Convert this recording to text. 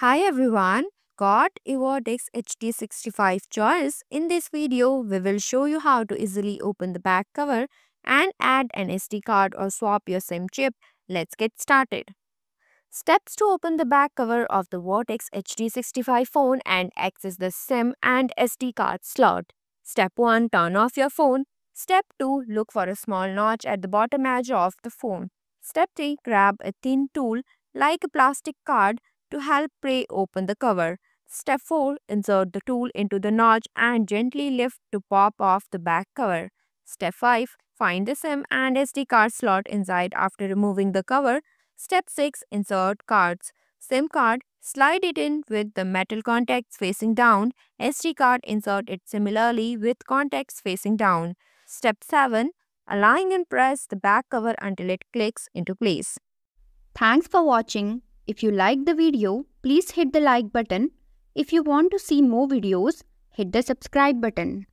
Hi everyone, got Evotex HD65 choice. In this video, we will show you how to easily open the back cover and add an SD card or swap your SIM chip. Let's get started. Steps to open the back cover of the Vortex HD65 phone and access the SIM and SD card slot. Step 1. Turn off your phone. Step 2. Look for a small notch at the bottom edge of the phone. Step 3. Grab a thin tool like a plastic card to help prey open the cover. Step 4. Insert the tool into the notch and gently lift to pop off the back cover. Step 5. Find the SIM and SD card slot inside after removing the cover. Step 6. Insert cards. SIM card. Slide it in with the metal contacts facing down. SD card insert it similarly with contacts facing down. Step 7. Align and press the back cover until it clicks into place. Thanks for watching. If you like the video, please hit the like button. If you want to see more videos, hit the subscribe button.